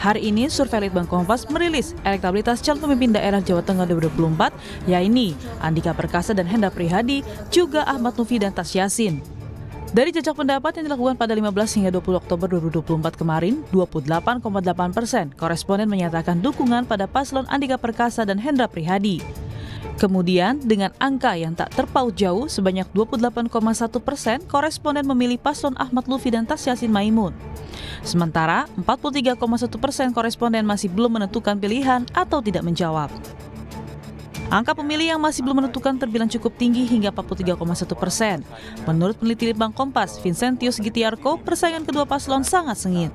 Hari ini, survei Litbang Kompas merilis elektabilitas calon pemimpin daerah Jawa Tengah 2024, yaitu Andika Perkasa dan Hendra Prihadi, juga Ahmad Nufi dan Tas Yasin. Dari jejak pendapat yang dilakukan pada 15 hingga 20 Oktober 2024 kemarin, 28,8 persen koresponden menyatakan dukungan pada paslon Andika Perkasa dan Hendra Prihadi. Kemudian, dengan angka yang tak terpaut jauh sebanyak 28,1 persen, koresponden memilih paslon Ahmad Lufi dan Tas Yasin Maimun. Sementara, 43,1 persen koresponden masih belum menentukan pilihan atau tidak menjawab. Angka pemilih yang masih belum menentukan terbilang cukup tinggi hingga 43,1 persen. Menurut peneliti Litbang Kompas, Vincentius Gitiarko, persaingan kedua paslon sangat sengit.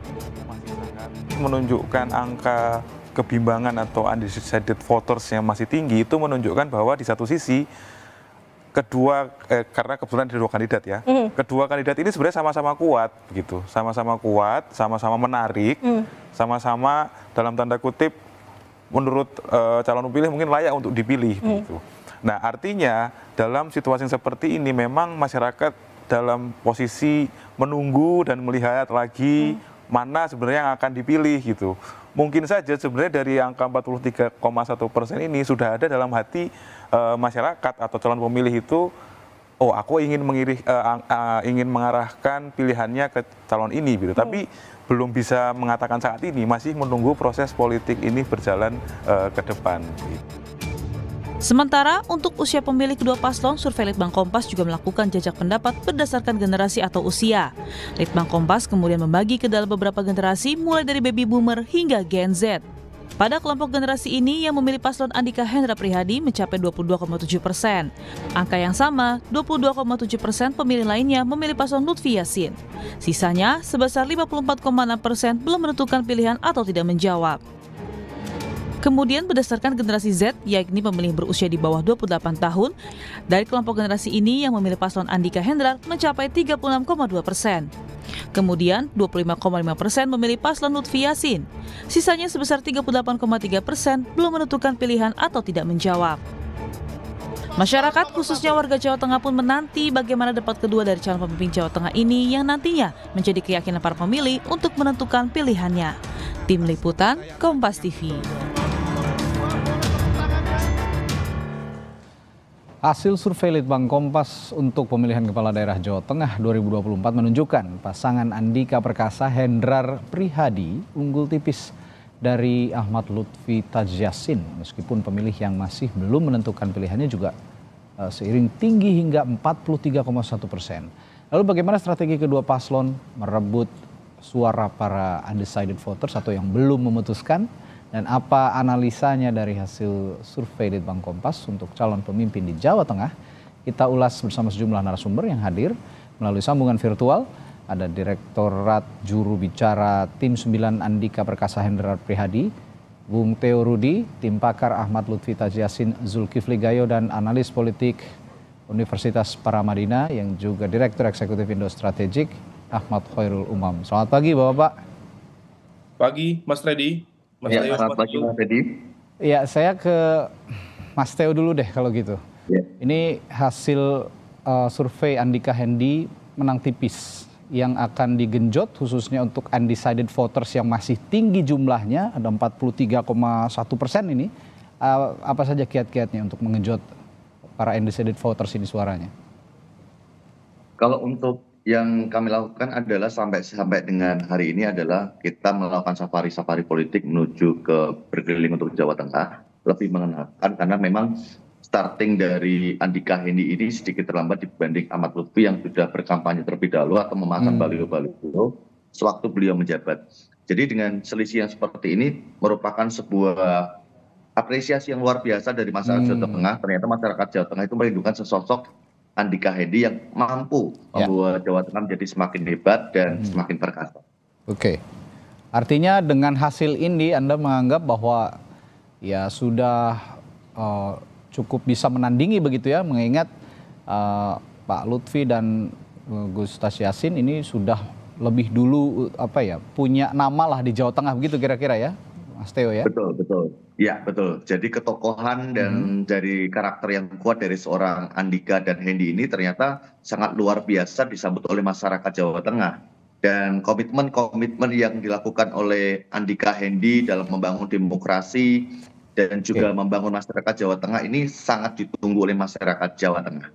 Menunjukkan angka kebimbangan atau undecided voters yang masih tinggi itu menunjukkan bahwa di satu sisi kedua eh, karena kebetulan ada dua kandidat ya. Mm. Kedua kandidat ini sebenarnya sama-sama kuat gitu, sama-sama kuat, sama-sama menarik, mm. sama-sama mm. dalam tanda kutip menurut eh, calon pemilih mungkin layak untuk dipilih mm. gitu. Nah, artinya dalam situasi yang seperti ini memang masyarakat dalam posisi menunggu dan melihat lagi hmm mana sebenarnya yang akan dipilih gitu. Mungkin saja sebenarnya dari angka 43,1 persen ini sudah ada dalam hati e, masyarakat atau calon pemilih itu, oh aku ingin mengirih, e, eh, a, eh, ingin mengarahkan pilihannya ke calon ini gitu. Hmm. Tapi belum bisa mengatakan saat ini, masih menunggu proses politik ini berjalan e, ke depan. Gitu. Sementara untuk usia pemilih kedua paslon, survei Litbang Kompas juga melakukan jajak pendapat berdasarkan generasi atau usia. Litbang Kompas kemudian membagi ke dalam beberapa generasi mulai dari baby boomer hingga Gen Z. Pada kelompok generasi ini yang memilih paslon Andika Hendra Prihadi mencapai 22,7 persen. Angka yang sama, 22,7 persen pemilih lainnya memilih paslon Lutfi Yasin. Sisanya, sebesar 54,6 persen belum menentukan pilihan atau tidak menjawab. Kemudian berdasarkan generasi Z, yakni pemilih berusia di bawah 28 tahun, dari kelompok generasi ini yang memilih paslon Andika Hendrar mencapai 36,2 persen. Kemudian 25,5 persen memilih paslon Lutfi Yasin. Sisanya sebesar 38,3 persen belum menentukan pilihan atau tidak menjawab. Masyarakat khususnya warga Jawa Tengah pun menanti bagaimana debat kedua dari calon pemimpin Jawa Tengah ini yang nantinya menjadi keyakinan para pemilih untuk menentukan pilihannya. Tim Liputan Kompas TV. Hasil survei Litbang Kompas untuk pemilihan Kepala Daerah Jawa Tengah 2024 menunjukkan pasangan Andika Perkasa Hendrar Prihadi unggul tipis dari Ahmad Lutfi Tajyasin. Meskipun pemilih yang masih belum menentukan pilihannya juga eh, seiring tinggi hingga 43,1 persen. Lalu bagaimana strategi kedua paslon merebut suara para undecided voters atau yang belum memutuskan? Dan apa analisanya dari hasil survei di Kompas untuk calon pemimpin di Jawa Tengah? Kita ulas bersama sejumlah narasumber yang hadir melalui sambungan virtual. Ada Direktorat Juru Bicara Tim 9 Andika Perkasa Hendrar Prihadi, Bung Teo Rudi, Tim Pakar Ahmad Lutfi Tajiasin Zulkifli Gayo, dan analis politik Universitas Paramadina yang juga Direktur Eksekutif Indo Strategik Ahmad Khairul Umam. Selamat pagi Bapak-Bapak. Pagi Mas Redi. Mas ya, Teo, selamat pagi Mas Edi. Iya, saya ke Mas Teo dulu deh kalau gitu. Ya. Ini hasil uh, survei Andika Hendi menang tipis yang akan digenjot khususnya untuk undecided voters yang masih tinggi jumlahnya ada 43,1 persen ini uh, apa saja kiat-kiatnya untuk mengejot para undecided voters ini suaranya? Kalau untuk yang kami lakukan adalah sampai sampai dengan hari ini adalah kita melakukan safari safari politik menuju ke berkeliling untuk Jawa Tengah lebih mengenakan karena memang starting dari Andika Hendi ini sedikit terlambat dibanding Ahmad Lutfi yang sudah berkampanye terlebih dahulu atau memasang hmm. baliho-baliho sewaktu beliau menjabat. Jadi dengan selisih yang seperti ini merupakan sebuah apresiasi yang luar biasa dari masyarakat hmm. Jawa Tengah. Ternyata masyarakat Jawa Tengah itu merindukan sesosok Andika Hendi yang mampu ya. membuat Jawa Tengah menjadi semakin hebat dan hmm. semakin perkasa. Oke. Okay. Artinya dengan hasil ini Anda menganggap bahwa ya sudah uh, cukup bisa menandingi begitu ya mengingat uh, Pak Lutfi dan eh, Gus Tasyasin ini sudah lebih dulu apa ya punya nama lah di Jawa Tengah begitu kira-kira ya Mas Teo ya. Betul betul. Ya betul. Jadi ketokohan dan hmm. dari karakter yang kuat dari seorang Andika dan Hendy ini ternyata sangat luar biasa disambut oleh masyarakat Jawa Tengah. Dan komitmen-komitmen yang dilakukan oleh Andika Hendi dalam membangun demokrasi dan juga okay. membangun masyarakat Jawa Tengah ini sangat ditunggu oleh masyarakat Jawa Tengah.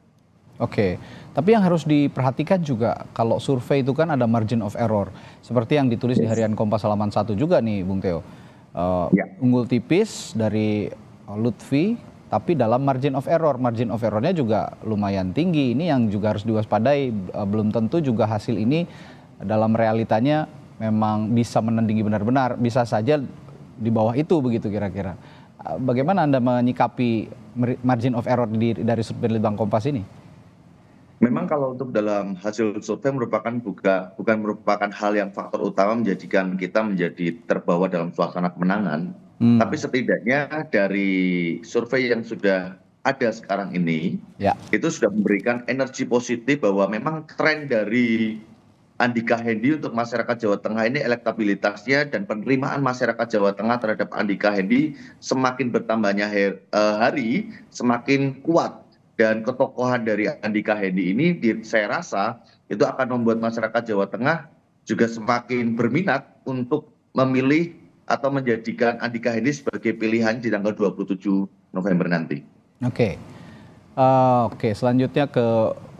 Oke, okay. tapi yang harus diperhatikan juga kalau survei itu kan ada margin of error. Seperti yang ditulis yes. di harian Kompas halaman 1 juga nih Bung Teo uh, ya. unggul tipis dari Lutfi tapi dalam margin of error margin of errornya juga lumayan tinggi ini yang juga harus diwaspadai eh, belum tentu juga hasil ini dalam realitanya memang bisa menandingi benar-benar bisa saja di bawah itu begitu kira-kira eh, bagaimana anda menyikapi margin of error di, dari Litbang Kompas ini memang kalau untuk dalam hasil survei merupakan bukan merupakan hal yang faktor utama menjadikan kita menjadi terbawa dalam suasana kemenangan hmm. tapi setidaknya dari survei yang sudah ada sekarang ini ya. itu sudah memberikan energi positif bahwa memang tren dari Andika Hendi untuk masyarakat Jawa Tengah ini elektabilitasnya dan penerimaan masyarakat Jawa Tengah terhadap Andika Hendi semakin bertambahnya eh, hari semakin kuat dan ketokohan dari andika hendi ini saya rasa itu akan membuat masyarakat jawa tengah juga semakin berminat untuk memilih atau menjadikan andika hendi sebagai pilihan di tanggal 27 november nanti oke okay. uh, eh, oke okay. selanjutnya ke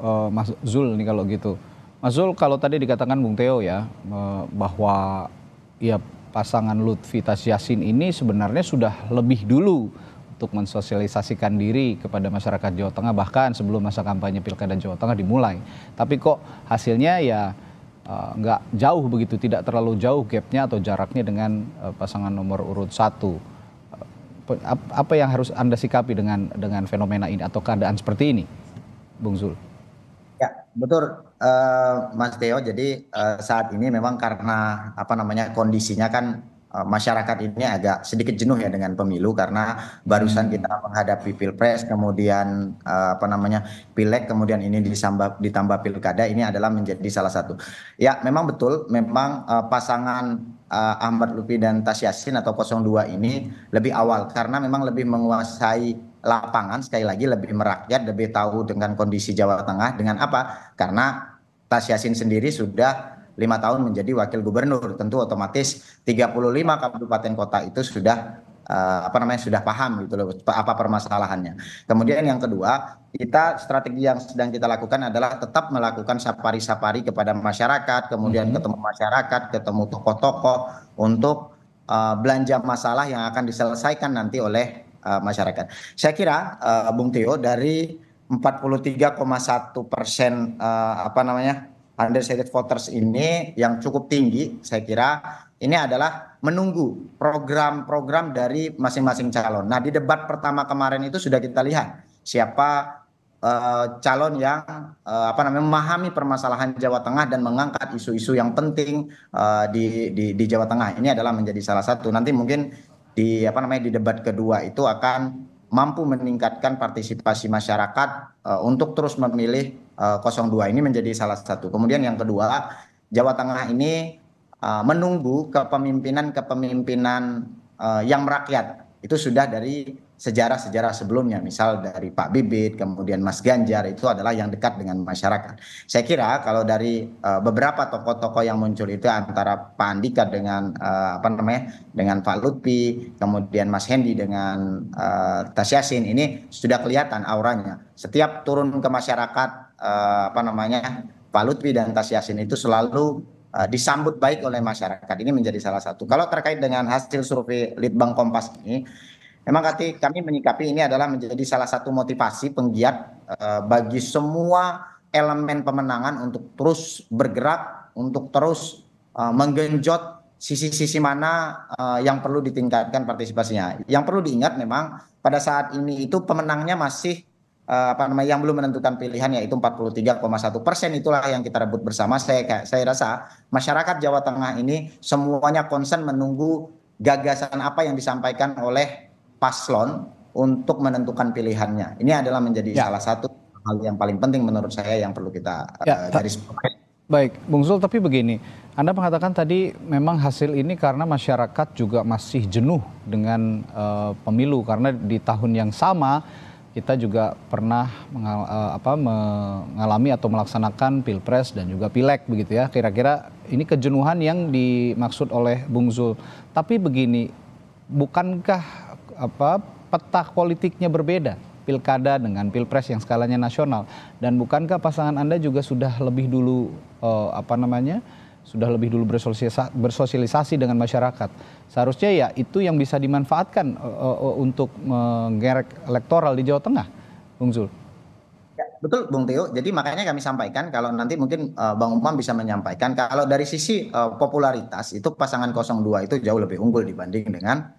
uh, mas zul nih kalau gitu mas zul kalau tadi dikatakan bung teo ya uh, bahwa ya pasangan Lutfi Tasyasin ini sebenarnya sudah lebih dulu untuk mensosialisasikan diri kepada masyarakat Jawa Tengah bahkan sebelum masa kampanye pilkada Jawa Tengah dimulai. Tapi kok hasilnya ya eh, nggak uh, jauh begitu, tidak terlalu jauh gapnya atau jaraknya dengan uh, pasangan nomor urut satu. Uh, apa yang harus anda sikapi dengan dengan fenomena ini atau keadaan seperti ini, Bung Zul? Ya betul uh, Mas Theo. Jadi uh, saat ini memang karena apa namanya kondisinya kan Eh, masyarakat ini agak sedikit jenuh ya dengan pemilu karena barusan hmm. kita menghadapi pilpres kemudian eh, apa namanya pileg kemudian ini ditambah ditambah pilkada ini adalah menjadi salah satu ya memang betul memang eh, pasangan Ahmad Lupi dan Tas Yasin atau 02 ini lebih awal karena memang lebih menguasai lapangan sekali lagi lebih merakyat lebih tahu dengan kondisi Jawa Tengah dengan apa karena Tas Yasin sendiri sudah lima tahun menjadi wakil gubernur tentu otomatis 35 kabupaten kota itu sudah uh, apa namanya sudah paham gitu loh apa permasalahannya. Kemudian yang kedua, kita strategi yang sedang kita lakukan adalah tetap melakukan safari sapari kepada masyarakat, kemudian hmm. ketemu masyarakat, ketemu tokoh-tokoh untuk uh, belanja masalah yang akan diselesaikan nanti oleh uh, masyarakat. Saya kira uh, Bung Tio dari 43,1 persen uh, apa namanya undecided voters ini yang cukup tinggi saya kira ini adalah menunggu program-program dari masing-masing calon. Nah di debat pertama kemarin itu sudah kita lihat siapa Uh, calon yang uh, apa namanya memahami permasalahan Jawa Tengah dan mengangkat isu-isu yang penting uh, di, di di Jawa Tengah ini adalah menjadi salah satu nanti mungkin di apa namanya di debat kedua itu akan mampu meningkatkan partisipasi masyarakat uh, untuk terus memilih 02 eh, ini menjadi salah satu. Kemudian yang kedua, Jawa Tengah ini uh, menunggu kepemimpinan-kepemimpinan uh, eh, yang merakyat. Itu sudah dari sejarah-sejarah sebelumnya, misal dari Pak Bibit, kemudian Mas Ganjar itu adalah yang dekat dengan masyarakat. Saya kira kalau dari uh, beberapa tokoh-tokoh yang muncul itu antara Pak Andika dengan uh, apa namanya, dengan Pak Lutfi, kemudian Mas Hendi dengan uh, Tas ini sudah kelihatan auranya. Setiap turun ke masyarakat Eh, apa namanya Pak Lutfi dan Tas Yasin itu selalu eh, disambut baik oleh masyarakat. Ini menjadi salah satu. Kalau terkait dengan hasil survei Litbang Kompas ini, memang kami menyikapi ini adalah menjadi salah satu motivasi penggiat eh, bagi semua elemen pemenangan untuk terus bergerak, untuk terus menggenjot sisi-sisi mana yang perlu ditingkatkan partisipasinya. Yang perlu diingat memang pada saat ini itu pemenangnya masih Eh, apa namanya yang belum menentukan pilihan yaitu 43,1 persen itulah yang kita rebut bersama. Saya saya rasa masyarakat Jawa Tengah ini semuanya konsen menunggu gagasan apa yang disampaikan oleh paslon untuk menentukan pilihannya. Ini adalah menjadi ya. salah satu hal yang paling penting menurut saya yang perlu kita eh, ya, uh, garis Baik, Bung Zul, tapi begini, Anda mengatakan tadi memang hasil ini karena masyarakat juga masih jenuh dengan uh, pemilu karena di tahun yang sama kita juga pernah mengal, eh, apa, mengalami atau melaksanakan pilpres dan juga pileg begitu ya. Kira-kira ini kejenuhan yang dimaksud oleh Bung Zul. Tapi begini, bukankah apa peta politiknya berbeda? Pilkada dengan pilpres yang skalanya nasional dan bukankah pasangan Anda juga sudah lebih dulu uh, apa namanya? sudah lebih dulu bersosialisasi, dengan masyarakat. Seharusnya ya itu yang bisa dimanfaatkan eh, eh, eh, untuk menggerek elektoral di Jawa Tengah, Bung Zul. Ya, betul, Bung Teo. Jadi makanya kami sampaikan kalau nanti mungkin Bang Umam bisa menyampaikan kalau dari sisi popularitas itu pasangan 02 itu jauh lebih unggul dibanding dengan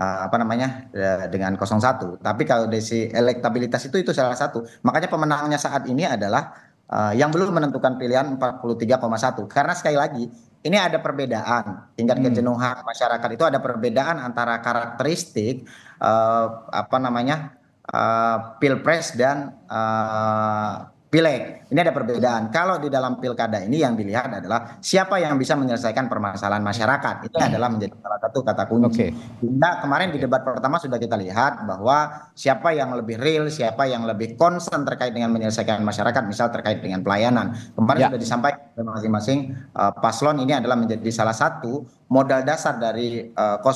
apa namanya dengan 01. Tapi kalau dari sisi elektabilitas itu itu salah satu. Makanya pemenangnya saat ini adalah uh, yang belum menentukan pilihan 43,1 karena sekali lagi ini ada perbedaan tingkat hmm. kejenuhan masyarakat itu ada perbedaan antara karakteristik uh, apa namanya uh, pilpres dan uh, pileg ini ada perbedaan kalau di dalam pilkada ini yang dilihat adalah siapa yang bisa menyelesaikan permasalahan masyarakat itu hmm. adalah menjadi salah satu kata kunci. Okay. Nah kemarin di debat pertama sudah kita lihat bahwa siapa yang lebih real, siapa yang lebih konsen terkait dengan menyelesaikan masyarakat, misal terkait dengan pelayanan. Kemarin ya. sudah disampaikan masing-masing uh, paslon ini adalah menjadi salah satu modal dasar dari uh, eh,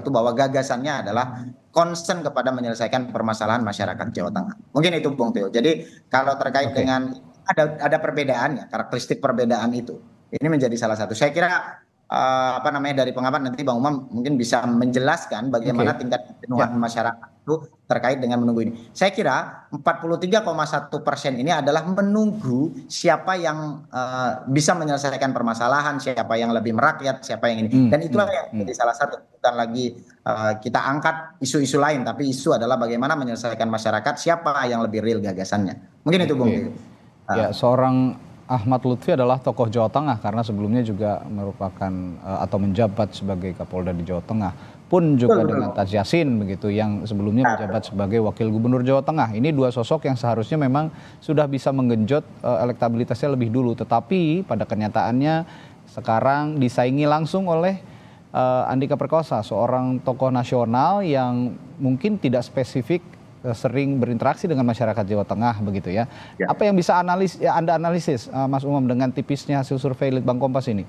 02 itu bahwa gagasannya adalah konsen kepada menyelesaikan permasalahan masyarakat Jawa Tengah. Mungkin itu Bung Teo. Jadi kalau terkait okay. dengan ada ada perbedaannya, karakteristik perbedaan itu. Ini menjadi salah satu. Saya kira uh, apa namanya dari pengamat nanti Bang Umam mungkin bisa menjelaskan bagaimana okay. tingkat kejenuhan ya. masyarakat itu terkait dengan menunggu ini. Saya kira 43,1 persen ini adalah menunggu siapa yang uh, bisa menyelesaikan permasalahan, siapa yang lebih merakyat, siapa yang ini. Hmm, Dan itulah hmm, yang hmm. menjadi salah satu bukan lagi uh, kita angkat isu-isu lain, tapi isu adalah bagaimana menyelesaikan masyarakat, siapa yang lebih real gagasannya. Mungkin itu, Bung. ya, seorang Ahmad Lutfi adalah tokoh Jawa Tengah karena sebelumnya juga merupakan eh, atau menjabat sebagai Kapolda di Jawa Tengah pun juga betul, dengan Taj Yassin begitu yang sebelumnya menjabat sebagai wakil gubernur Jawa Tengah. Ini dua sosok yang seharusnya memang sudah bisa menggenjot uh, elektabilitasnya lebih dulu tetapi pada kenyataannya sekarang disaingi langsung oleh eh, Andika Perkosa seorang tokoh nasional yang mungkin tidak spesifik Eh, sering berinteraksi dengan masyarakat Jawa Tengah begitu ya. ya. Apa yang bisa analis ya Anda analisis uh, Mas Umam dengan tipisnya hasil survei Litbang Kompas ini?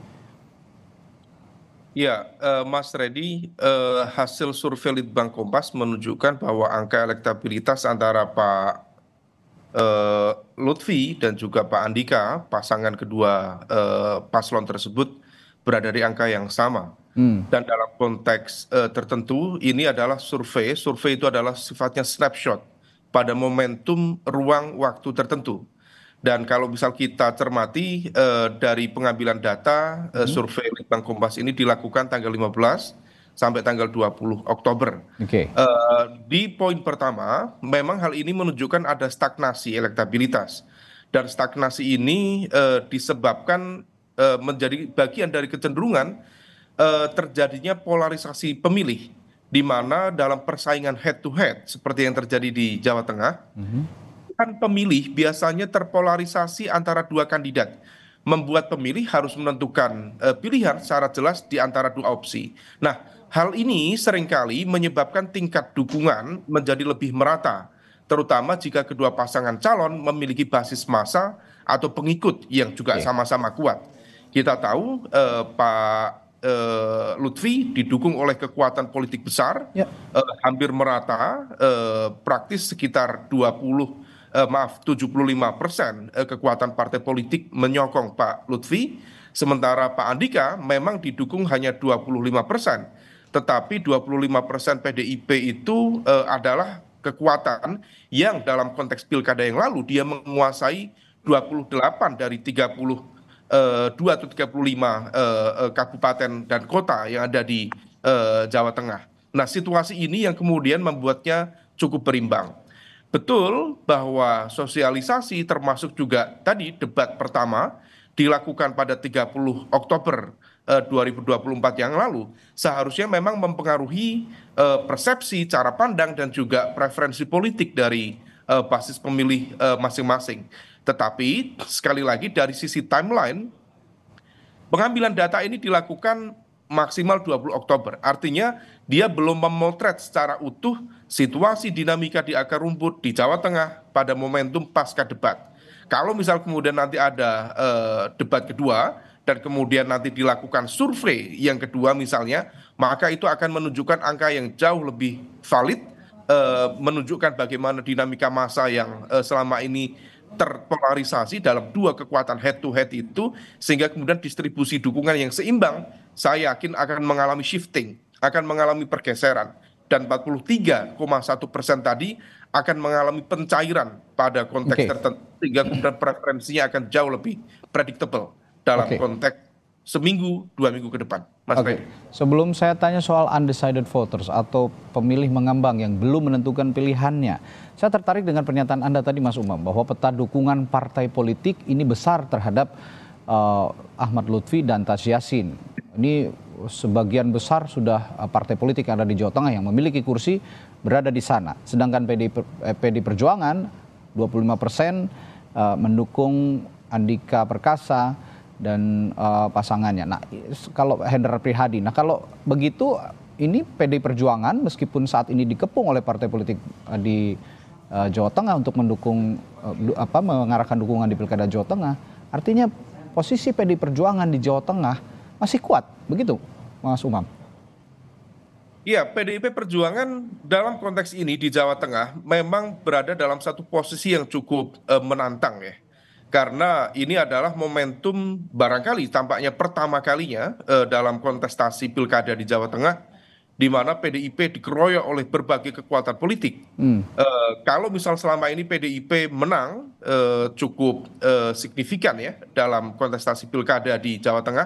Ya, uh, Mas Redi, uh, hasil survei Litbang Kompas menunjukkan bahwa angka elektabilitas antara Pak uh, Lutfi dan juga Pak Andika, pasangan kedua uh, paslon tersebut berada di angka yang sama Hmm. dan dalam konteks eh, tertentu ini adalah survei survei itu adalah sifatnya snapshot pada momentum ruang waktu tertentu dan kalau misal kita cermati uh, dari pengambilan data eh, hmm. uh, survei Litbang Kompas ini dilakukan tanggal 15 sampai tanggal 20 Oktober. Okay. Uh, di poin pertama, memang hal ini menunjukkan ada stagnasi elektabilitas. Dan stagnasi ini uh, disebabkan uh, menjadi bagian dari kecenderungan Eh, terjadinya polarisasi pemilih di mana dalam persaingan head to head seperti yang terjadi di Jawa Tengah mhm. kan pemilih biasanya terpolarisasi antara dua kandidat membuat pemilih harus menentukan uh, pilihan secara jelas di antara dua opsi. Nah, hal ini seringkali menyebabkan tingkat dukungan menjadi lebih merata, terutama jika kedua pasangan calon memiliki basis massa atau pengikut yang juga sama-sama kuat. Kita tahu uh, Pak uh, Lutfi didukung oleh kekuatan politik besar ya. uh, hampir merata uh, praktis sekitar 20 uh, maaf 75 persen uh, kekuatan partai politik menyokong Pak Lutfi, sementara Pak Andika memang didukung hanya 25 persen. Tetapi 25 persen PDIP itu uh, adalah kekuatan yang dalam konteks pilkada yang lalu dia menguasai 28 dari 30 Eh, dua atau tiga puluh lima eh, eh, kabupaten dan kota yang ada di Jawa Tengah. Nah situasi ini yang kemudian membuatnya cukup berimbang. Betul bahwa sosialisasi termasuk juga tadi debat pertama dilakukan pada 30 Oktober 2024 yang lalu seharusnya memang mempengaruhi persepsi, cara pandang dan juga preferensi politik dari basis pemilih masing-masing. Tetapi sekali lagi dari sisi timeline pengambilan data ini dilakukan maksimal 20 Oktober. Artinya dia belum memotret secara utuh situasi dinamika di akar rumput di Jawa Tengah pada momentum pasca debat. Kalau misal kemudian nanti ada eh, debat kedua dan kemudian nanti dilakukan survei yang kedua misalnya, maka itu akan menunjukkan angka yang jauh lebih valid eh, menunjukkan bagaimana dinamika massa yang eh, selama ini terpolarisasi dalam dua kekuatan head to head itu sehingga kemudian distribusi dukungan yang seimbang saya yakin akan mengalami shifting, akan mengalami pergeseran dan 43,1 persen tadi akan mengalami pencairan pada konteks okay. tertentu sehingga kemudian preferensinya akan jauh lebih predictable dalam okay. konteks seminggu dua minggu ke depan. Mas okay. Sebelum saya tanya soal undecided voters atau pemilih mengambang yang belum menentukan pilihannya, saya tertarik dengan pernyataan Anda tadi Mas Umam bahwa peta dukungan partai politik ini besar terhadap uh, Ahmad Lutfi dan Tas Yassin. Ini sebagian besar sudah eh, partai politik yang ada di Jawa Tengah yang memiliki kursi berada di sana. Sedangkan PD, PD eh, Perjuangan 25 persen uh, mendukung Andika Perkasa, dan uh, pasangannya. Nah, kalau Hendra Prihadi, nah kalau begitu ini PD Perjuangan meskipun saat ini dikepung oleh partai politik uh, di uh, Jawa Tengah untuk mendukung uh, du, apa mengarahkan dukungan di Pilkada Jawa Tengah, artinya posisi PD Perjuangan di Jawa Tengah masih kuat, begitu, Mas Umam? Iya, PDIP Perjuangan dalam konteks ini di Jawa Tengah memang berada dalam satu posisi yang cukup uh, menantang ya karena ini adalah momentum barangkali tampaknya pertama kalinya eh, dalam kontestasi pilkada di Jawa Tengah di mana PDIP dikeroyok oleh berbagai kekuatan politik. Hmm. E, kalau misal selama ini PDIP menang e, cukup e, signifikan ya dalam kontestasi pilkada di Jawa Tengah,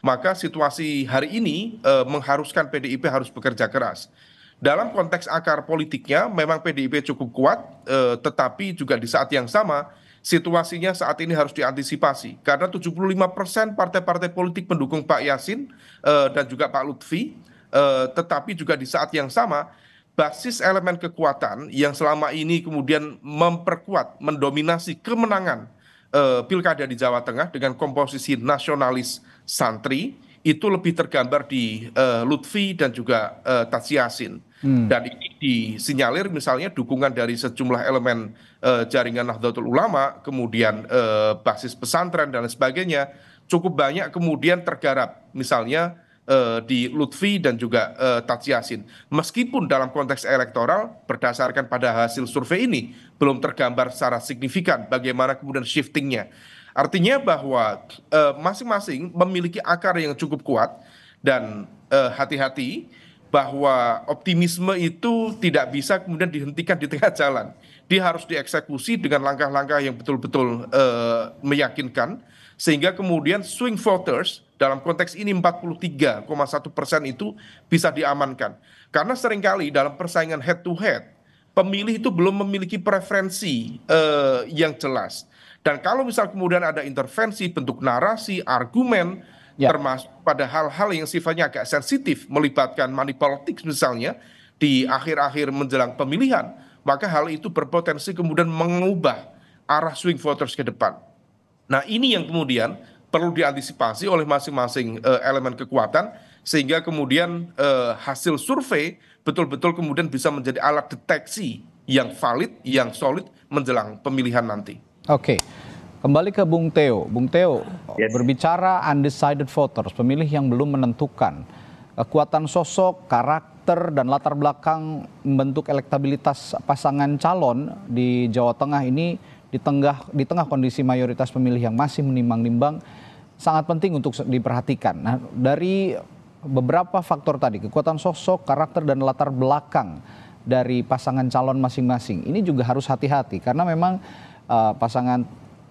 maka situasi hari ini e, mengharuskan PDIP harus bekerja keras. Dalam konteks akar politiknya memang PDIP cukup kuat, e, tetapi juga di saat yang sama situasinya saat ini harus diantisipasi karena 75% partai-partai politik pendukung Pak Yasin uh, dan juga Pak Lutfi uh, tetapi juga di saat yang sama basis elemen kekuatan yang selama ini kemudian memperkuat mendominasi kemenangan uh, pilkada di Jawa Tengah dengan komposisi nasionalis santri itu lebih tergambar di uh, Lutfi dan juga uh, eh, Tatsiasin. Hmm. Dan ini disinyalir misalnya dukungan dari sejumlah elemen uh, jaringan Nahdlatul Ulama, kemudian uh, basis pesantren dan sebagainya cukup banyak kemudian tergarap misalnya uh, di Lutfi dan juga uh, Tatsiasin. Meskipun dalam konteks elektoral berdasarkan pada hasil survei ini belum tergambar secara signifikan bagaimana kemudian shiftingnya artinya bahwa eh, masing masing memiliki akar yang cukup kuat dan eh, hati hati bahwa optimisme itu tidak bisa kemudian dihentikan di tengah jalan dia harus dieksekusi dengan langkah-langkah yang betul-betul uh, meyakinkan sehingga kemudian swing voters dalam konteks ini 43,1 persen itu bisa diamankan karena seringkali dalam persaingan head to head pemilih itu belum memiliki preferensi uh, yang jelas dan kalau misal kemudian ada intervensi bentuk narasi argumen ya. termasuk pada hal-hal yang sifatnya agak sensitif melibatkan money politics misalnya di akhir-akhir menjelang pemilihan maka hal itu berpotensi kemudian mengubah arah swing voters ke depan. Nah, ini yang kemudian perlu diantisipasi oleh masing-masing uh, elemen kekuatan sehingga kemudian uh, hasil survei betul-betul kemudian bisa menjadi alat deteksi yang valid, yang solid menjelang pemilihan nanti. Oke. Kembali ke Bung Teo. Bung Teo, yes. berbicara undecided voters, pemilih yang belum menentukan kekuatan sosok, karakter dan latar belakang membentuk elektabilitas pasangan calon di Jawa Tengah ini di tengah di tengah kondisi mayoritas pemilih yang masih menimbang-nimbang sangat penting untuk diperhatikan. Nah, dari beberapa faktor tadi, kekuatan sosok, karakter dan latar belakang dari pasangan calon masing-masing. Ini juga harus hati-hati karena memang uh, pasangan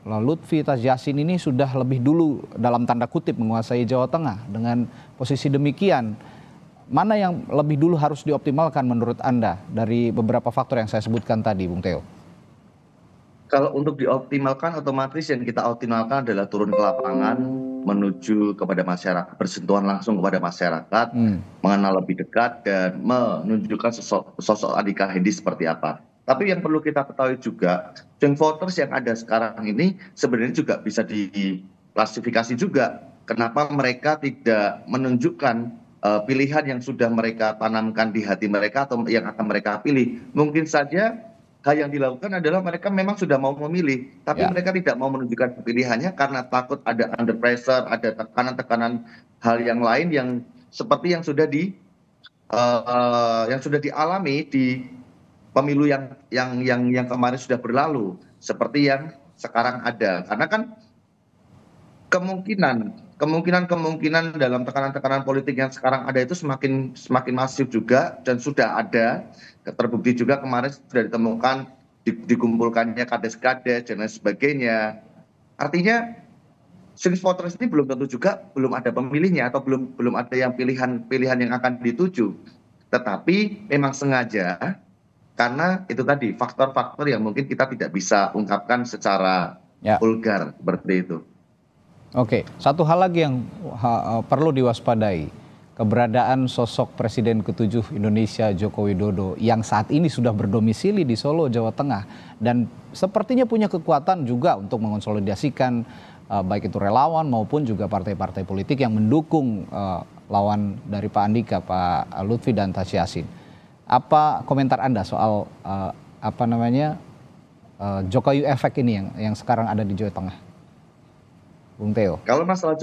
eh, Lutfi Tas Yasin ini sudah lebih dulu dalam tanda kutip menguasai Jawa Tengah dengan posisi demikian mana yang lebih dulu harus dioptimalkan menurut Anda dari beberapa faktor yang saya sebutkan tadi Bung Teo? Kalau untuk dioptimalkan otomatis yang kita optimalkan adalah turun ke lapangan menuju kepada masyarakat, bersentuhan langsung kepada masyarakat, hmm. mengenal lebih dekat dan menunjukkan sosok, sosok Adika Hendi seperti apa tapi yang perlu kita ketahui juga swing voters yang ada sekarang ini sebenarnya juga bisa diklasifikasi juga kenapa mereka tidak menunjukkan uh, pilihan yang sudah mereka tanamkan di hati mereka atau yang akan mereka pilih. Mungkin saja hal yang dilakukan adalah mereka memang sudah mau memilih, tapi ya. mereka tidak mau menunjukkan pilihannya karena takut ada under pressure, ada tekanan-tekanan hal yang lain yang seperti yang sudah di uh, uh, yang sudah dialami di pemilu yang yang yang yang kemarin sudah berlalu seperti yang sekarang ada karena kan kemungkinan kemungkinan kemungkinan dalam tekanan-tekanan politik yang sekarang ada itu semakin semakin masif juga dan sudah ada terbukti juga kemarin sudah ditemukan dikumpulkannya kades-kades dan lain sebagainya artinya swing voters ini belum tentu juga belum ada pemilihnya atau belum belum ada yang pilihan pilihan yang akan dituju tetapi memang sengaja karena itu tadi faktor-faktor yang mungkin kita tidak bisa ungkapkan secara ya. vulgar seperti itu. Oke, satu hal lagi yang perlu diwaspadai, keberadaan sosok Presiden ketujuh Indonesia Joko Widodo yang saat ini sudah berdomisili di Solo, Jawa Tengah dan sepertinya punya kekuatan juga untuk mengonsolidasikan uh, baik itu relawan maupun juga partai-partai politik yang mendukung uh, lawan dari Pak Andika, Pak Lutfi dan Tasyasin. Apa komentar Anda soal uh, apa namanya uh, Jokowi efek ini yang yang sekarang ada di Jawa Tengah? Bung Teo. Kalau masalah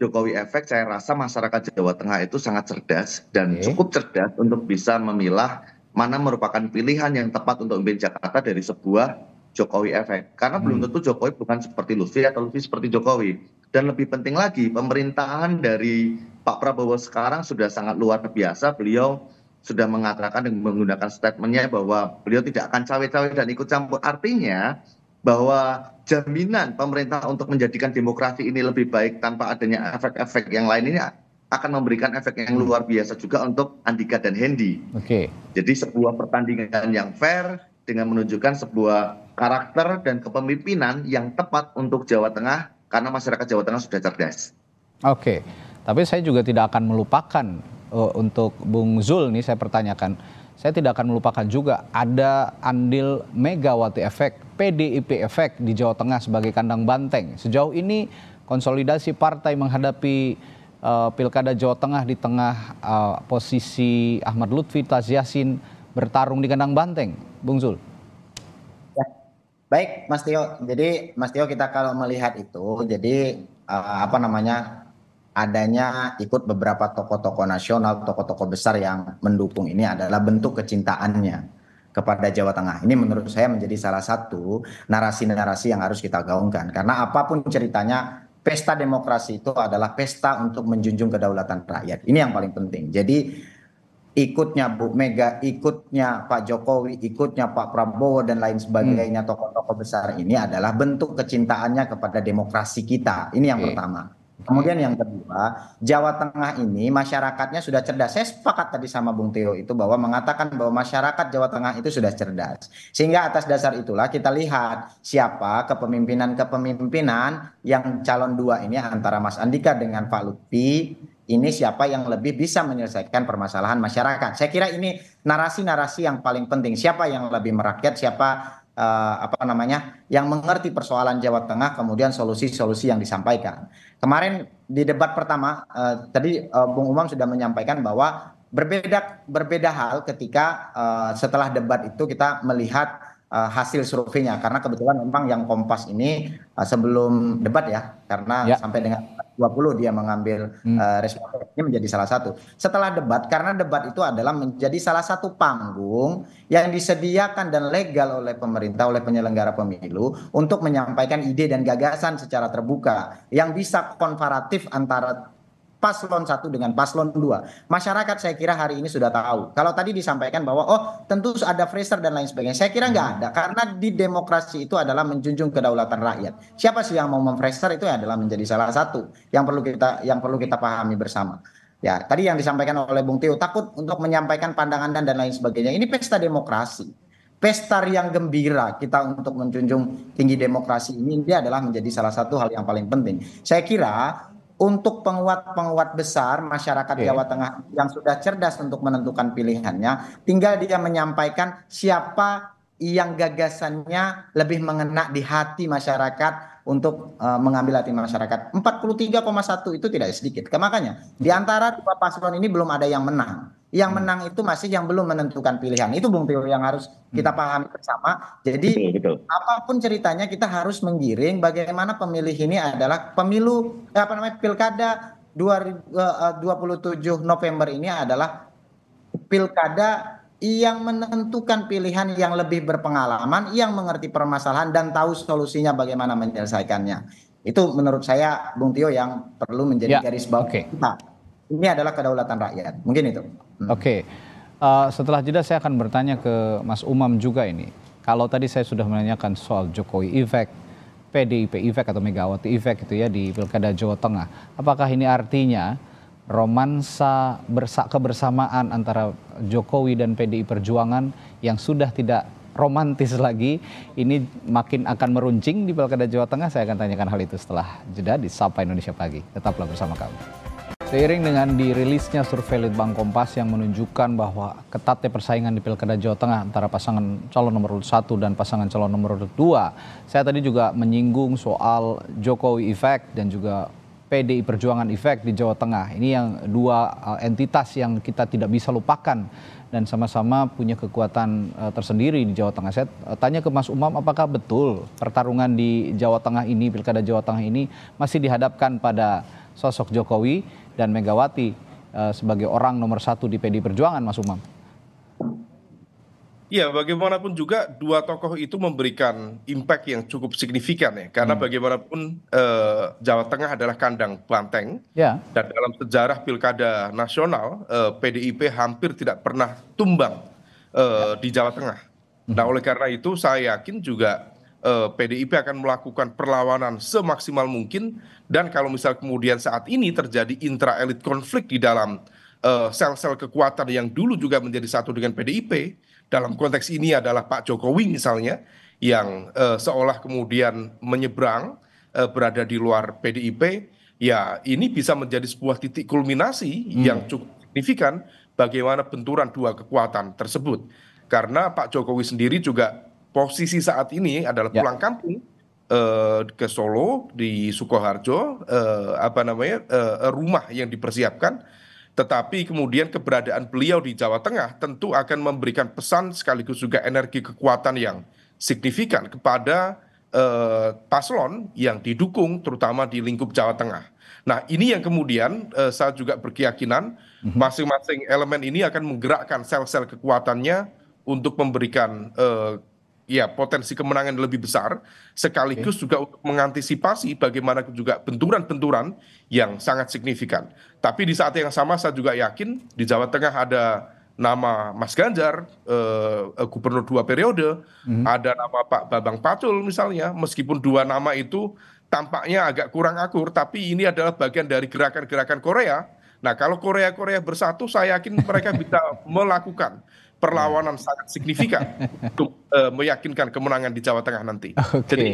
Jokowi, efek, saya rasa masyarakat Jawa Tengah itu sangat cerdas dan okay. cukup cerdas untuk bisa memilah mana merupakan pilihan yang tepat untuk memimpin Jakarta dari sebuah Jokowi efek. Karena hmm. belum tentu Jokowi bukan seperti Lutfi atau Lutfi seperti Jokowi. Dan lebih penting lagi, pemerintahan dari Pak Prabowo sekarang sudah sangat luar biasa. Beliau sudah mengatakan dan menggunakan statementnya bahwa beliau tidak akan cawe-cawe dan ikut campur. Artinya bahwa jaminan pemerintah untuk menjadikan demokrasi ini lebih baik tanpa adanya efek-efek yang lain ini akan memberikan efek yang hmm. luar biasa juga untuk Andika dan Hendy. Oke. Okay. Jadi sebuah pertandingan yang fair dengan menunjukkan sebuah karakter dan kepemimpinan yang tepat untuk Jawa Tengah karena masyarakat Jawa Tengah sudah cerdas. Oke. Okay. Tapi saya juga tidak akan melupakan Oh, untuk Bung Zul nih saya pertanyakan. Saya tidak akan melupakan juga ada andil Megawati efek, PDIP efek di Jawa Tengah sebagai kandang banteng. Sejauh ini konsolidasi partai menghadapi uh, Pilkada Jawa Tengah di tengah uh, posisi Ahmad Lutfi, Taz Yasin bertarung di kandang banteng. Bung Zul. Ya. Baik, Mas Tio. Jadi Mas Tio kita kalau melihat itu, jadi uh, apa namanya adanya ikut beberapa tokoh-tokoh nasional, tokoh-tokoh besar yang mendukung ini adalah bentuk kecintaannya kepada Jawa Tengah. Ini menurut saya menjadi salah satu narasi-narasi yang harus kita gaungkan. Karena apapun ceritanya, pesta demokrasi itu adalah pesta untuk menjunjung kedaulatan rakyat. Ini yang paling penting. Jadi ikutnya Bu Mega, ikutnya Pak Jokowi, ikutnya Pak Prabowo dan lain sebagainya hmm. tokoh-tokoh besar ini adalah bentuk kecintaannya kepada demokrasi kita. Ini yang okay. pertama. Kemudian yang kedua, Jawa Tengah ini masyarakatnya sudah cerdas. Saya sepakat tadi sama Bung Teo itu bahwa mengatakan bahwa masyarakat Jawa Tengah itu sudah cerdas. Sehingga atas dasar itulah kita lihat siapa kepemimpinan-kepemimpinan yang calon dua ini antara Mas Andika dengan Pak Lutfi ini siapa yang lebih bisa menyelesaikan permasalahan masyarakat. Saya kira ini narasi-narasi yang paling penting. Siapa yang lebih merakyat, siapa Eh, apa namanya yang mengerti persoalan Jawa Tengah kemudian solusi-solusi yang disampaikan. Kemarin di debat pertama uh, tadi uh, Bung Umam sudah menyampaikan bahwa berbeda berbeda hal ketika uh, setelah debat itu kita melihat uh, hasil surveinya karena kebetulan memang yang Kompas ini uh, sebelum debat ya karena ya. sampai dengan 2020 dia mengambil hmm. uh, menjadi salah satu. Setelah debat karena debat itu adalah menjadi salah satu panggung yang disediakan dan legal oleh pemerintah oleh penyelenggara pemilu untuk menyampaikan ide dan gagasan secara terbuka yang bisa konfaratif antara paslon satu dengan paslon dua. Masyarakat saya kira hari ini sudah tahu. Kalau tadi disampaikan bahwa oh tentu ada freezer dan lain sebagainya. Saya kira nggak hmm. ada karena di demokrasi itu adalah menjunjung kedaulatan rakyat. Siapa sih yang mau memfraser itu adalah menjadi salah satu yang perlu kita yang perlu kita pahami bersama. Ya, tadi yang disampaikan oleh Bung Tio takut untuk menyampaikan pandangan dan dan lain sebagainya. Ini pesta demokrasi pesta yang gembira kita untuk menjunjung tinggi demokrasi ini dia adalah menjadi salah satu hal yang paling penting. Saya kira untuk penguat-penguat besar masyarakat okay. Iya. Jawa Tengah yang sudah cerdas untuk menentukan pilihannya, tinggal dia menyampaikan siapa yang gagasannya lebih mengena di hati masyarakat untuk uh, mengambil hati masyarakat. 43,1 itu tidak sedikit. Makanya di antara dua paslon ini belum ada yang menang yang hmm. menang itu masih yang belum menentukan pilihan. Itu Bung Tio yang harus hmm. kita pahami bersama. Jadi betul, betul. apapun ceritanya kita harus menggiring bagaimana pemilih ini adalah pemilu eh, apa namanya pilkada 27 eh, eh, November ini adalah pilkada yang menentukan pilihan yang lebih berpengalaman, yang mengerti permasalahan dan tahu solusinya bagaimana menyelesaikannya. Itu menurut saya Bung Tio yang perlu menjadi ya, garis bawah okay. kita ini adalah kedaulatan rakyat. Mungkin itu. Hmm. Oke. Okay. Uh, eh, setelah jeda saya akan bertanya ke Mas Umam juga ini. Kalau tadi saya sudah menanyakan soal Jokowi efek, PDIP efek atau Megawati efek gitu ya di Pilkada Jawa Tengah. Apakah ini artinya romansa bersa kebersamaan antara Jokowi dan PDI Perjuangan yang sudah tidak romantis lagi ini makin akan meruncing di Pilkada Jawa Tengah? Saya akan tanyakan hal itu setelah jeda di Sapa Indonesia Pagi. Tetaplah bersama kami. Seiring dengan dirilisnya survei Litbang Kompas yang menunjukkan bahwa ketatnya persaingan di Pilkada Jawa Tengah antara pasangan calon nomor satu 1 dan pasangan calon nomor dua, 2, saya tadi juga menyinggung soal Jokowi Effect dan juga PDI Perjuangan Effect di Jawa Tengah. Ini yang dua eh, entitas yang kita tidak bisa lupakan dan sama-sama punya kekuatan eh, tersendiri di Jawa Tengah. Saya eh, tanya ke Mas Umam apakah betul pertarungan di Jawa Tengah ini, Pilkada Jawa Tengah ini masih dihadapkan pada sosok Jokowi dan Megawati eh, sebagai orang nomor satu di PD Perjuangan, Mas Umam? Ya, bagaimanapun juga dua tokoh itu memberikan impact yang cukup signifikan ya, karena hmm. bagaimanapun eh, Jawa Tengah adalah kandang banteng, ya. dan dalam sejarah pilkada nasional eh, PDIP hampir tidak pernah tumbang eh, ya. di Jawa Tengah. Nah, hmm. Nah, oleh karena itu saya yakin juga PDIP eh, akan melakukan perlawanan semaksimal mungkin dan kalau misal kemudian saat ini terjadi intra elit konflik di dalam eh, sel-sel eh, kekuatan yang dulu juga menjadi satu dengan PDIP dalam konteks ini adalah Pak Jokowi misalnya yang eh, seolah kemudian menyeberang eh, berada di luar PDIP ya ini bisa menjadi sebuah titik kulminasi hmm. yang cukup signifikan bagaimana benturan dua kekuatan tersebut karena Pak Jokowi sendiri juga posisi saat ini adalah ya. pulang kampung eh, ke Solo di Sukoharjo eh, apa namanya eh, rumah yang dipersiapkan tetapi kemudian keberadaan beliau di Jawa Tengah tentu akan memberikan pesan sekaligus juga energi kekuatan yang signifikan kepada eh, paslon yang didukung terutama di lingkup Jawa Tengah. Nah ini yang kemudian eh, saya juga berkeyakinan mhm. masing-masing elemen ini akan menggerakkan sel-sel kekuatannya untuk memberikan eh, ya potensi kemenangan lebih besar sekaligus juga untuk mengantisipasi bagaimana juga benturan-benturan yang sangat signifikan. Tapi di saat yang sama saya juga yakin di Jawa Tengah ada nama Mas Ganjar eh, eh gubernur dua periode, hmm. ada nama Pak Babang Pacul misalnya, meskipun dua nama itu tampaknya agak kurang akur, tapi ini adalah bagian dari gerakan-gerakan Korea. Nah, kalau Korea-Korea bersatu, saya yakin mereka bisa melakukan perlawanan sangat signifikan untuk uh, meyakinkan kemenangan di Jawa Tengah nanti. Okay. Jadi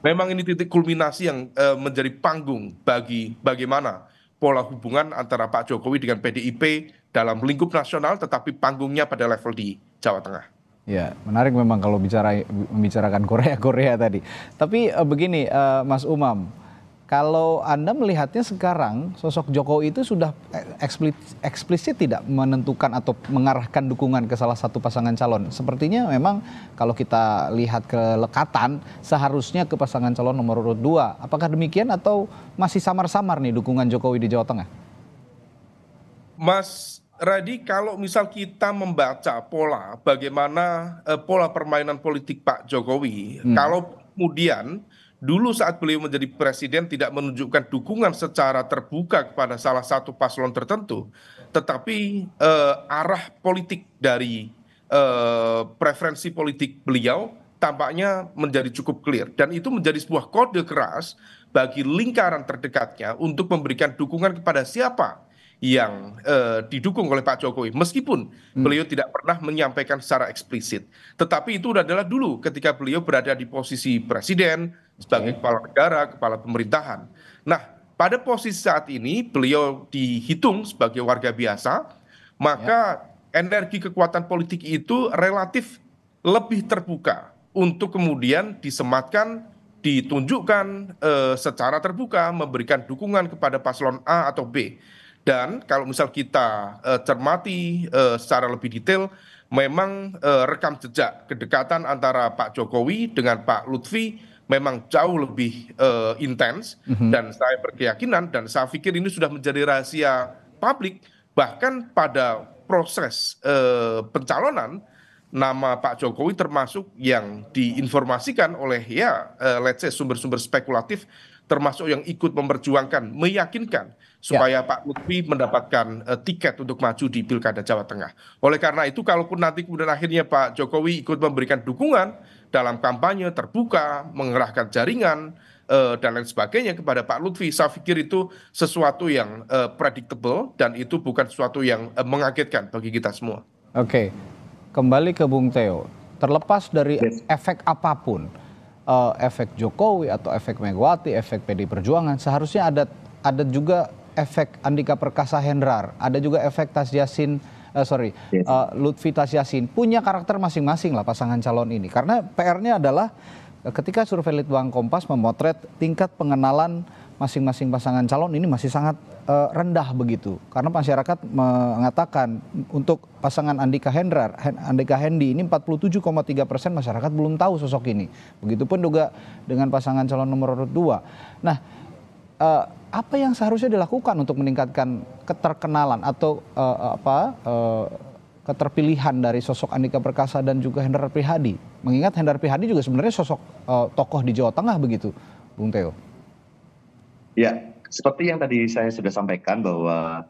memang ini titik kulminasi yang uh, menjadi panggung bagi bagaimana pola hubungan antara Pak Jokowi dengan PDIP dalam lingkup nasional tetapi panggungnya pada level di Jawa Tengah. Ya, menarik memang kalau bicara membicarakan Korea-Korea tadi. Tapi uh, begini uh, Mas Umam, kalau Anda melihatnya sekarang sosok Jokowi itu sudah eh, eksplisit, tidak menentukan atau mengarahkan dukungan ke salah satu pasangan calon. Sepertinya memang kalau kita lihat kelekatan seharusnya ke pasangan calon nomor urut 2. Apakah demikian atau masih samar-samar nih dukungan Jokowi di Jawa Tengah? Mas Radi, kalau misal kita membaca pola bagaimana eh, pola permainan politik Pak Jokowi, hmm. kalau kemudian dulu saat beliau menjadi presiden tidak menunjukkan dukungan secara terbuka kepada salah satu paslon tertentu, tetapi eh, arah politik dari eh, preferensi politik beliau tampaknya menjadi cukup clear dan itu menjadi sebuah kode keras bagi lingkaran terdekatnya untuk memberikan dukungan kepada siapa yang eh, didukung oleh Pak Jokowi meskipun hmm. beliau tidak pernah menyampaikan secara eksplisit tetapi itu adalah dulu ketika beliau berada di posisi presiden sebagai kepala negara kepala pemerintahan nah pada posisi saat ini beliau dihitung sebagai warga biasa maka yeah. energi kekuatan politik itu relatif lebih terbuka untuk kemudian disematkan ditunjukkan uh, secara terbuka memberikan dukungan kepada paslon A atau B dan kalau misal kita eh, cermati eh, secara lebih detail memang eh, rekam jejak kedekatan antara Pak Jokowi dengan Pak Lutfi memang jauh lebih intens mhm. dan saya berkeyakinan dan saya pikir ini sudah menjadi rahasia publik bahkan pada proses pencalonan nama Pak Jokowi termasuk yang diinformasikan oleh ya let's say sumber-sumber spekulatif termasuk yang ikut memperjuangkan, meyakinkan supaya ya. Pak Lutfi mendapatkan uh, tiket untuk maju di Pilkada Jawa Tengah. Oleh karena itu, kalaupun nanti kemudian akhirnya Pak Jokowi ikut memberikan dukungan dalam kampanye terbuka, mengerahkan jaringan uh, dan lain sebagainya kepada Pak Lutfi, saya pikir itu sesuatu yang uh, predictable dan itu bukan sesuatu yang uh, mengagetkan bagi kita semua. Oke, kembali ke Bung Teo. Terlepas dari yes. efek apapun uh, efek Jokowi atau efek Megawati, efek PD Perjuangan, seharusnya ada ada juga efek Andika Perkasa Hendrar, ada juga efek Tas Yasin uh, sorry, uh, Lutfi Tas Yasin punya karakter masing-masing lah pasangan calon ini. Karena PR-nya adalah ketika survei Litbang Kompas memotret tingkat pengenalan masing-masing pasangan calon ini masih sangat uh, rendah begitu karena masyarakat mengatakan untuk pasangan Andika Hendra Andika Hendi ini 47,3 persen masyarakat belum tahu sosok ini begitupun juga dengan pasangan calon nomor urut dua nah uh, apa yang seharusnya dilakukan untuk meningkatkan keterkenalan atau uh, apa uh, keterpilihan dari sosok Andika Perkasa dan juga Hendrar Prihadi mengingat Hendrar Prihadi juga sebenarnya sosok uh, tokoh di Jawa Tengah begitu Bung Teo ya seperti yang tadi saya sudah sampaikan bahwa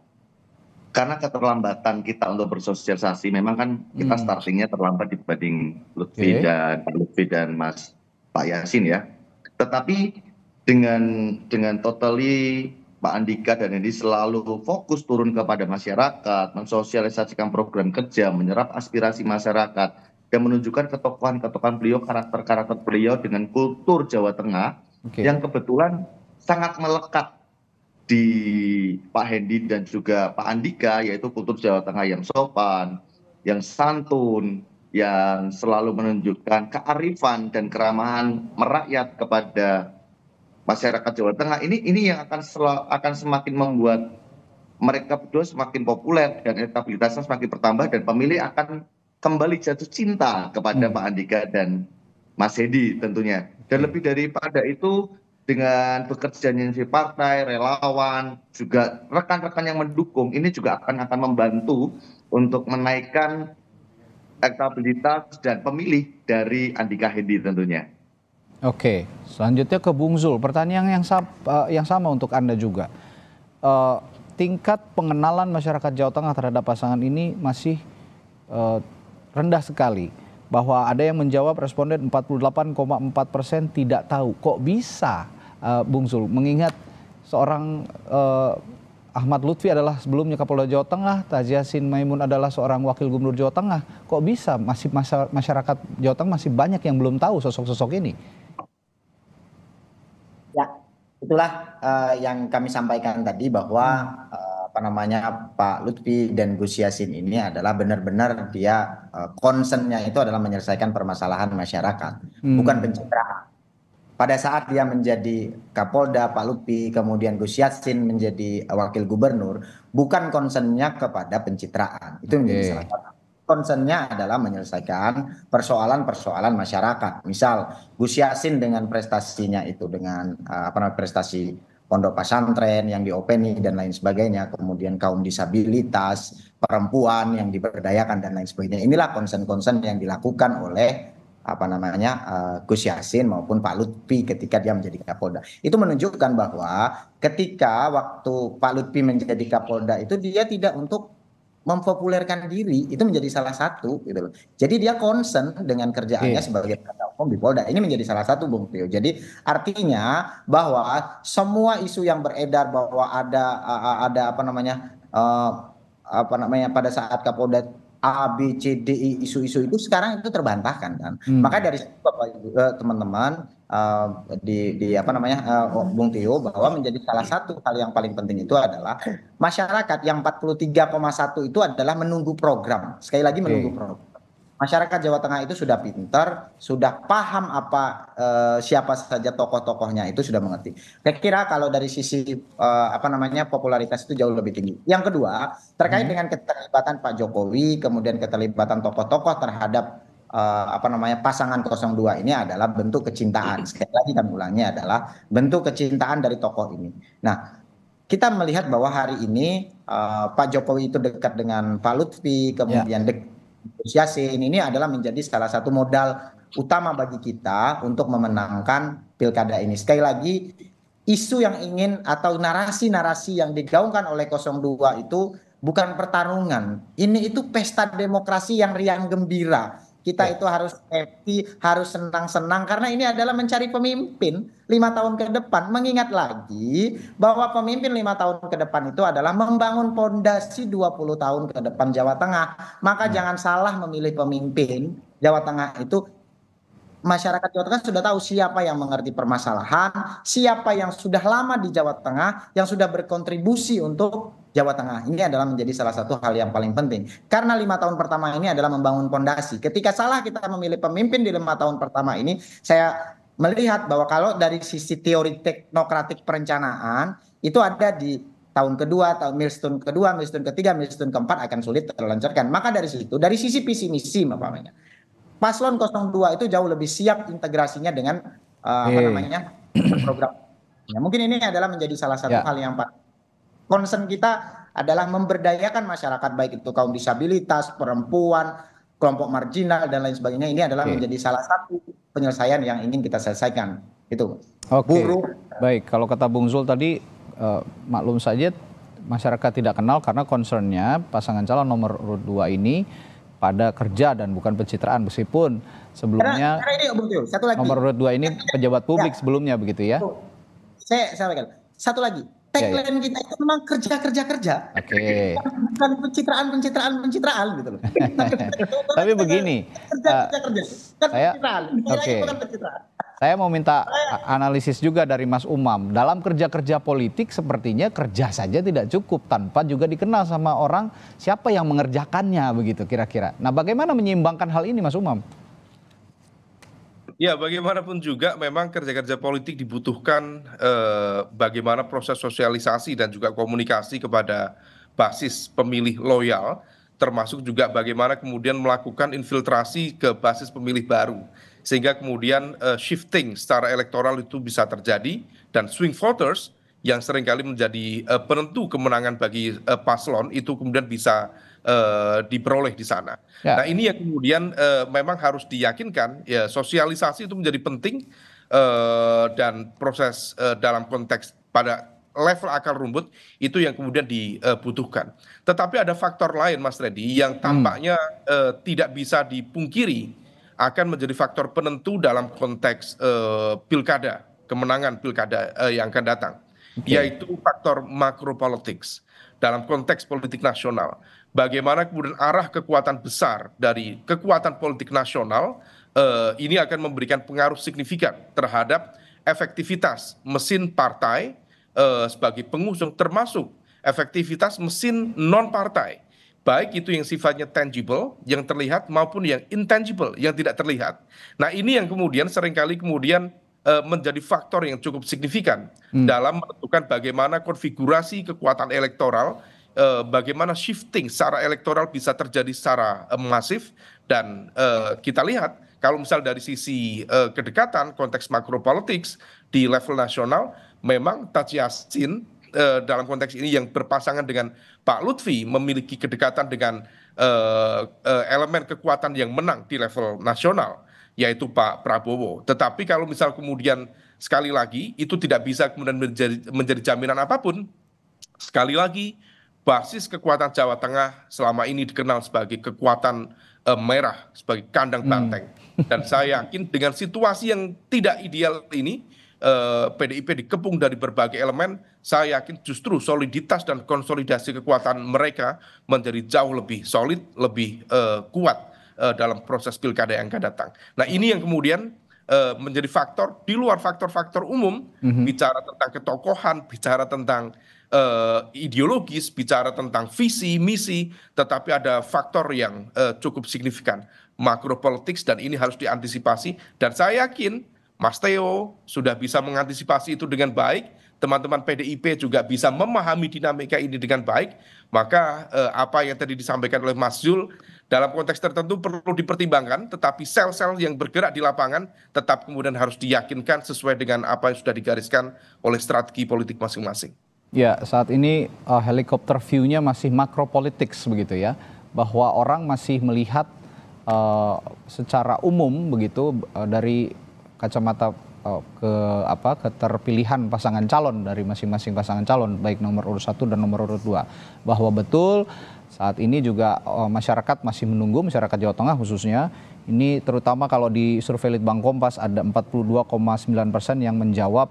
karena keterlambatan kita untuk bersosialisasi memang kan kita hmm. startingnya terlambat dibanding Lutfi okay. dan Lutfi dan Mas Pak Yasin ya. Tetapi dengan dengan totally Pak Andika dan ini selalu fokus turun kepada masyarakat, mensosialisasikan program kerja, menyerap aspirasi masyarakat, dan menunjukkan ketokohan-ketokohan beliau, karakter-karakter beliau dengan kultur Jawa Tengah okay. yang kebetulan sangat melekat di Pak Hendi dan juga Pak Andika yaitu kultur Jawa Tengah yang sopan, yang santun, yang selalu menunjukkan kearifan dan keramahan merakyat kepada masyarakat Jawa Tengah ini ini yang akan selalu, akan semakin membuat mereka berdua semakin populer dan elektabilitasnya semakin bertambah dan pemilih akan kembali jatuh cinta kepada hmm. Pak Andika dan Mas Hedi tentunya. Dan hmm. lebih daripada itu dengan yang di partai, relawan, juga rekan-rekan yang mendukung ini juga akan akan membantu untuk menaikkan elektabilitas dan pemilih dari Andika Hedi tentunya. Oke, selanjutnya ke Bung Zul. Pertanyaan yang, eh, yang sama untuk Anda juga. Uh, tingkat pengenalan masyarakat Jawa Tengah terhadap pasangan ini masih uh, rendah sekali bahwa ada yang menjawab responden 48,4 persen tidak tahu. Kok bisa uh, Bung Zul, mengingat seorang uh, Ahmad Lutfi adalah sebelumnya Kapolda Jawa Tengah, Tajiasin Maimun adalah seorang wakil gubernur Jawa Tengah. Kok bisa masih masyarakat Jawa Tengah masih banyak yang belum tahu sosok-sosok ini? Ya, itulah uh, yang kami sampaikan tadi bahwa uh, apa namanya Pak Lutfi dan Gus Yassin ini adalah benar-benar dia uh, concernnya itu adalah menyelesaikan permasalahan masyarakat, hmm. bukan pencitraan pada saat dia menjadi Kapolda, Pak Lupi, kemudian Gus Yassin menjadi eh, wakil gubernur, bukan concernnya kepada pencitraan. Itu menjadi salah satu. Concernnya adalah menyelesaikan persoalan-persoalan masyarakat. Misal Gus Yassin dengan prestasinya itu dengan eh, apa namanya prestasi pondok pesantren yang diopeni dan lain sebagainya, kemudian kaum disabilitas, perempuan yang diberdayakan dan lain sebagainya. Inilah concern-concern yang dilakukan oleh apa namanya eh, Gus Yassin maupun Pak Lutfi ketika dia menjadi Kapolda. Itu menunjukkan bahwa ketika waktu Pak Lutfi menjadi Kapolda itu dia tidak untuk mempopulerkan diri itu menjadi salah satu gitu loh. Jadi dia concern dengan kerjaannya yeah. sebagai di Polda. Ini menjadi salah satu Bung Pio. Jadi artinya bahwa semua isu yang beredar bahwa ada eh, eh, ada apa namanya apa namanya pada saat Kapolda A B C D I e, isu-isu itu sekarang itu terbantahkan kan. Hmm. Maka dari situ Bapak Ibu eh, teman-teman uh, di di apa namanya uh, Bung Tio bahwa menjadi salah satu hal yang paling penting itu adalah masyarakat yang 43,1 itu adalah menunggu program. Sekali lagi menunggu program masyarakat Jawa Tengah itu sudah pintar, sudah paham apa eh, siapa saja tokoh-tokohnya itu sudah mengerti. Saya kira kalau dari sisi eh, apa namanya popularitas itu jauh lebih tinggi. Yang kedua, terkait hmm. dengan keterlibatan Pak Jokowi, kemudian keterlibatan tokoh-tokoh terhadap eh, apa namanya pasangan 02 ini adalah bentuk kecintaan. Sekali lagi kami ulangi adalah bentuk kecintaan dari tokoh ini. Nah, kita melihat bahwa hari ini uh, Pak Jokowi itu dekat dengan Pak Lutfi, kemudian yeah. dekat gus ini adalah menjadi salah satu modal utama bagi kita untuk memenangkan pilkada ini sekali lagi isu yang ingin atau narasi narasi yang digaungkan oleh 02 itu bukan pertarungan ini itu pesta demokrasi yang riang gembira kita ya. itu harus happy, harus senang-senang karena ini adalah mencari pemimpin lima tahun ke depan. Mengingat lagi bahwa pemimpin lima tahun ke depan itu adalah membangun pondasi 20 tahun ke depan Jawa Tengah. Maka hmm. jangan salah memilih pemimpin Jawa Tengah itu masyarakat Jawa Tengah sudah tahu siapa yang mengerti permasalahan, siapa yang sudah lama di Jawa Tengah, yang sudah berkontribusi untuk Jawa Tengah. Ini adalah menjadi salah satu hal yang paling penting. Karena lima tahun pertama ini adalah membangun fondasi. Ketika salah kita memilih pemimpin di lima tahun pertama ini, saya melihat bahwa kalau dari sisi teori teknokratik perencanaan itu ada di tahun kedua, tahun milestone kedua, milestone ketiga, milestone keempat akan sulit terlancarkan. Maka dari situ, dari sisi visi misi, umpamanya, paslon 02 itu jauh lebih siap integrasinya dengan uh, apa namanya program. Ya, mungkin ini adalah menjadi salah satu ya. hal yang paling concern kita adalah memberdayakan masyarakat baik itu kaum disabilitas, perempuan, kelompok marginal dan lain sebagainya ini adalah okay. menjadi salah satu penyelesaian yang ingin kita selesaikan. Itu. Oke. Okay. Baik, kalau kata Bung Zul tadi uh, maklum saja masyarakat tidak kenal karena concernnya pasangan calon nomor urut 2 ini pada kerja dan bukan pencitraan meskipun sebelumnya karena, karena ini, Satu lagi. nomor urut 2 ini pejabat publik ya. sebelumnya begitu ya. Saya sampaikan. Satu lagi, Ya, ya. tagline yeah, yeah. kita itu memang kerja kerja kerja. Oke. Okay. Bukan pencitraan pencitraan pencitraan gitu loh. Tapi begini. Kerja uh, kerja kerja. kan saya, pencitraan. Okay. Bukan pencitraan. Saya mau minta analisis juga dari Mas Umam. Dalam kerja-kerja politik sepertinya kerja saja tidak cukup tanpa juga dikenal sama orang siapa yang mengerjakannya begitu kira-kira. Nah, bagaimana menyeimbangkan hal ini Mas Umam? ya bagaimanapun juga memang kerja kerja politik dibutuhkan eh, bagaimana proses sosialisasi dan juga komunikasi kepada basis pemilih loyal termasuk juga bagaimana kemudian melakukan infiltrasi ke basis pemilih baru sehingga kemudian eh, shifting secara elektoral itu bisa terjadi dan swing voters yang seringkali menjadi eh, penentu kemenangan bagi eh, paslon itu kemudian bisa Eh, diperoleh di sana. Ya. Nah ini yang kemudian eh, memang harus diyakinkan ya sosialisasi itu menjadi penting eh, dan proses dalam konteks pada level akar rumput itu yang kemudian dibutuhkan. Tetapi ada faktor lain Mas Reddy yang hmm. tampaknya hmm. uh, tidak bisa dipungkiri akan menjadi faktor penentu dalam konteks uh, pilkada, kemenangan pilkada uh, yang akan datang, okay. yaitu faktor makro politik dalam konteks politik nasional bagaimana kemudian arah kekuatan besar dari kekuatan politik nasional eh, ini akan memberikan pengaruh signifikan terhadap efektivitas mesin partai eh, sebagai pengusung termasuk efektivitas mesin non partai baik itu yang sifatnya tangible yang terlihat maupun yang intangible yang tidak terlihat nah ini yang kemudian seringkali kemudian eh, menjadi faktor yang cukup signifikan hmm. dalam menentukan bagaimana konfigurasi kekuatan elektoral Eh, bagaimana shifting secara elektoral bisa terjadi secara eh, masif dan eh, kita lihat kalau misal dari sisi kedekatan konteks makro makropolitik di level nasional memang Taj Yassin dalam konteks ini yang berpasangan dengan Pak Lutfi memiliki kedekatan dengan elemen kekuatan yang menang di level nasional yaitu Pak Prabowo. Tetapi kalau misal kemudian sekali lagi itu tidak bisa kemudian menjadi, menjadi jaminan apapun. Sekali lagi basis kekuatan Jawa Tengah selama ini dikenal sebagai kekuatan eh, merah, sebagai kandang hmm. banteng. Hmm. Dan saya yakin dengan situasi yang tidak ideal ini, PDIP eh, dikepung dari berbagai elemen, saya yakin justru soliditas dan konsolidasi kekuatan mereka menjadi jauh lebih solid, lebih eh, kuat dalam proses pilkada yang akan datang. Nah ini yang kemudian menjadi faktor di luar faktor-faktor umum -hmm. bicara tentang ketokohan bicara tentang Eh, ideologis bicara tentang visi misi tetapi ada faktor yang eh, cukup signifikan makro politics dan ini harus diantisipasi dan saya yakin Mas Teo sudah bisa mengantisipasi itu dengan baik teman-teman PDIP juga bisa memahami dinamika ini dengan baik maka eh, apa yang tadi disampaikan oleh Mas Zul dalam konteks tertentu perlu dipertimbangkan, tetapi sel-sel yang bergerak di lapangan tetap kemudian harus diyakinkan sesuai dengan apa yang sudah digariskan oleh strategi politik masing-masing. Ya, saat ini uh, helikopter view-nya masih makropolitik begitu ya, bahwa orang masih melihat uh, secara umum begitu uh, dari kacamata uh, ke apa keterpilihan pasangan calon dari masing-masing pasangan calon baik nomor urut satu dan nomor urut dua bahwa betul saat ini juga uh, masyarakat masih menunggu masyarakat Jawa Tengah khususnya ini terutama kalau di survei Litbang Kompas ada 42,9 persen yang menjawab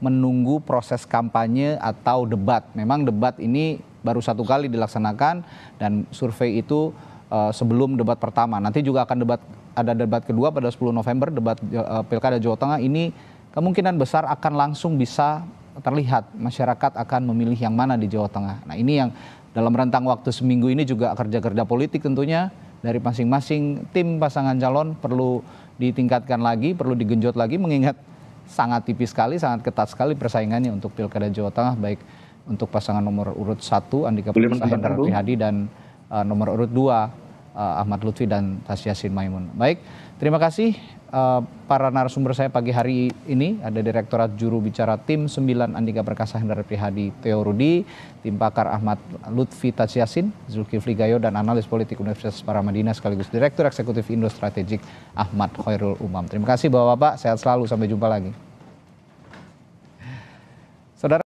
menunggu proses kampanye atau debat. Memang debat ini baru satu kali dilaksanakan dan survei itu uh, sebelum debat pertama. Nanti juga akan debat ada debat kedua pada 10 November debat uh, Pilkada Jawa Tengah ini kemungkinan besar akan langsung bisa terlihat masyarakat akan memilih yang mana di Jawa Tengah. Nah, ini yang dalam rentang waktu seminggu ini juga kerja-kerja politik tentunya dari masing-masing tim pasangan calon perlu ditingkatkan lagi, perlu digenjot lagi mengingat sangat tipis sekali, sangat ketat sekali persaingannya untuk Pilkada Jawa Tengah baik untuk pasangan nomor urut satu Andika Perkasa Hendra Prihadi dan uh, nomor urut dua uh, Ahmad Lutfi dan Tasya Sin Maimun. Baik, terima kasih uh, para narasumber saya pagi hari ini ada Direktorat Juru Bicara Tim 9 Andika Perkasa Hendra Prihadi Teo Rudi, Tim Pakar Ahmad Lutfi Tasyasin, Zulkifli Gayo dan analis politik Universitas Paramadina sekaligus Direktur Eksekutif Indo Strategik Ahmad Khairul Umam. Terima kasih Bapak-bapak, sehat selalu sampai jumpa lagi. Saudara